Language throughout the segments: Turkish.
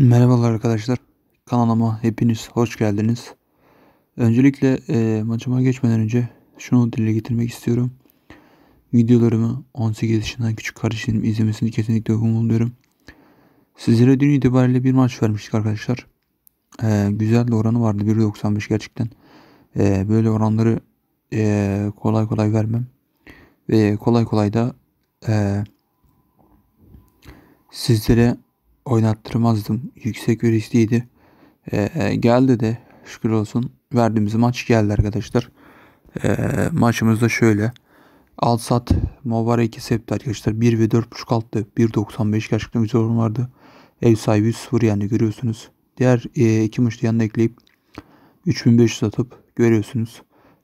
Merhabalar arkadaşlar. Kanalıma hepiniz hoş geldiniz. Öncelikle e, maçıma geçmeden önce şunu dile getirmek istiyorum. Videolarımı 18 yaşından küçük kardeşlerim izlemesini kesinlikle umuluyorum. Sizlere dün itibariyle bir maç vermiştik arkadaşlar. E, güzel de oranı vardı. 1.95 gerçekten. E, böyle oranları e, kolay kolay vermem. Ve kolay kolay da e, sizlere oynattırmazdım. Yüksek riskliydi. Ee, e, geldi de şükür olsun verdiğimiz maç geldi arkadaşlar. Ee, maçımız da şöyle. Alt sat Mobara 2 septi arkadaşlar. 1 ve 4.5 alttı. 1.95 gerçekten güzel oran vardı. Ev sahibi 1-0 yani görüyorsunuz. Diğer e, iki maçı yanına ekleyip 3500 atıp görüyorsunuz.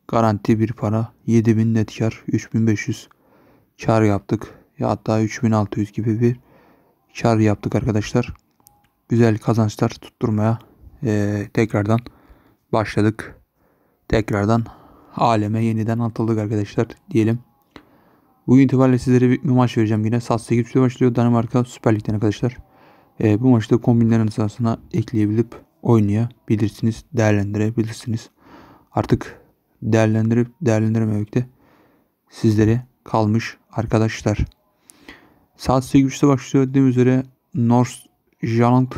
Garanti bir para. 7000 net kar. 3500 kar yaptık. Ya hatta 3600 gibi bir kar yaptık arkadaşlar. Güzel kazançlar tutturmaya e, tekrardan başladık. Tekrardan aleme yeniden atıldık arkadaşlar diyelim. Bugün itibariyle sizlere bir, bir maç vereceğim yine. Saat 8 başlıyor Danimarka Süper Lig'den arkadaşlar. E, bu maçta kombinlerin sırasına ekleyebilip oynayabilirsiniz, değerlendirebilirsiniz. Artık değerlendirip değerlendirmemekte de sizlere kalmış arkadaşlar. Saat 8.30'da başlıyor dediğim üzere North Janant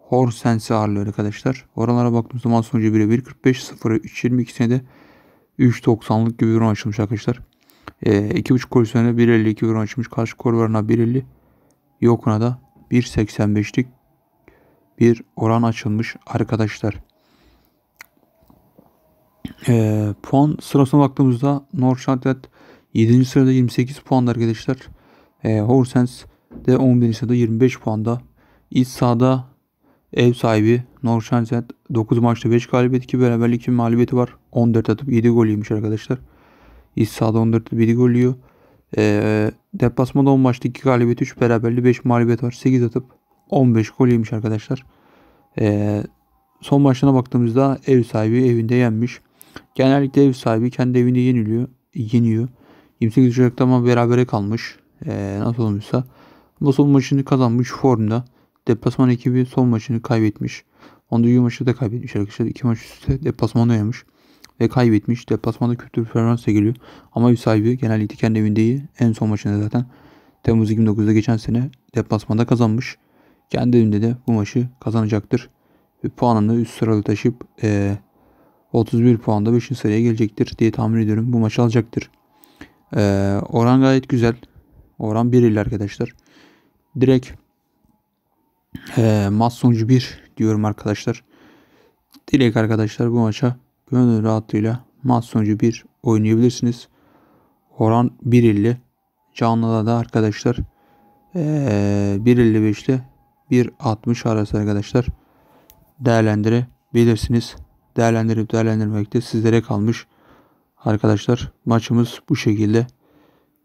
Horsens'i ağırlıyor arkadaşlar. Oralara baktığımız zaman sonucu birebir 145 0a 3.22 senede 3.90'lık gibi ee, bir oran açılmış arkadaşlar. E, ee, 2.5 gol üzerine 1.52 bir oran açılmış. Karşı gol varına 1.50 yokuna da 1.85'lik bir oran açılmış arkadaşlar. E, puan sırasına baktığımızda North Shantlet 7. sırada 28 puan arkadaşlar. E, ee, Horsens de 11. sırada 25 puanda. İç sahada ev sahibi Norşanset 9 maçta 5 galibiyet 2 beraberlik 2 mağlubiyeti var. 14 atıp 7 gol yemiş arkadaşlar. İç sahada 14 atıp 7 gol yiyor. E, ee, deplasmada 10 maçta 2 galibiyet 3 beraberlik 5 mağlubiyet var. 8 atıp 15 gol yemiş arkadaşlar. E, son maçlarına baktığımızda ev sahibi evinde yenmiş. Genellikle ev sahibi kendi evinde yeniliyor. Yeniyor. 28 Ocak'ta ama berabere kalmış e, nasıl olmuşsa bu son maçını kazanmış formda. Deplasman ekibi son maçını kaybetmiş. Onda U maçı da kaybetmiş arkadaşlar. İki maç üstte deplasman oynamış ve kaybetmiş. Deplasmanda kötü bir performansla geliyor. Ama ev sahibi genellikle kendi evinde iyi. En son maçında zaten Temmuz 2009'da geçen sene deplasmanda kazanmış. Kendi evinde de bu maçı kazanacaktır. Ve puanını üst sıralı taşıp e, 31 puanda 5. sıraya gelecektir diye tahmin ediyorum. Bu maçı alacaktır. E, oran gayet güzel. Oran 1.50 arkadaşlar. Direkt e, maç sonucu 1 diyorum arkadaşlar. Direkt arkadaşlar bu maça gönül rahatlığıyla maç sonucu 1 oynayabilirsiniz. Oran 1.50. Canlıda da arkadaşlar e, 1.55'te 1.60 arası arkadaşlar değerlendirebilirsiniz. Değerlendirip değerlendirmekte de sizlere kalmış. Arkadaşlar maçımız bu şekilde.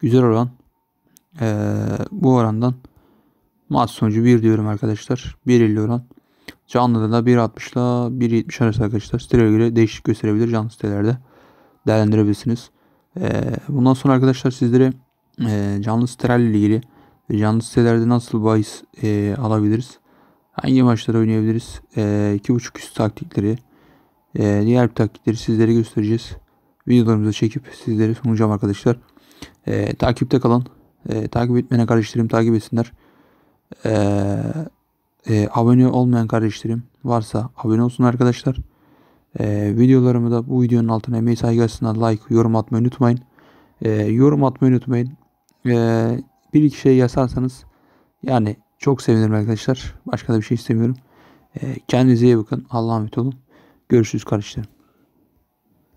Güzel olan ee, bu orandan maç sonucu 1 diyorum arkadaşlar. 1.50 oran. Canlıda da 1.60 ile 1.70 arası arkadaşlar. Sitelere göre değişik gösterebilir. Canlı sitelerde değerlendirebilirsiniz. Ee, bundan sonra arkadaşlar sizlere e, canlı sitelerle ilgili canlı sitelerde nasıl bahis e, alabiliriz? Hangi maçları oynayabiliriz? E, 2.5 üst taktikleri e, diğer taktikleri sizlere göstereceğiz. Videolarımızı çekip sizlere sunacağım arkadaşlar. E, takipte kalın. E, takip etmeyene kardeşlerim takip etsinler. E, e, abone olmayan kardeşlerim varsa abone olsun arkadaşlar. E, videolarımı da bu videonun altına emeği saygı like, yorum atmayı unutmayın. E, yorum atmayı unutmayın. E, bir iki şey yazarsanız yani çok sevinirim arkadaşlar. Başka da bir şey istemiyorum. E, kendinize iyi bakın. Allah'a emanet olun. Görüşürüz kardeşlerim.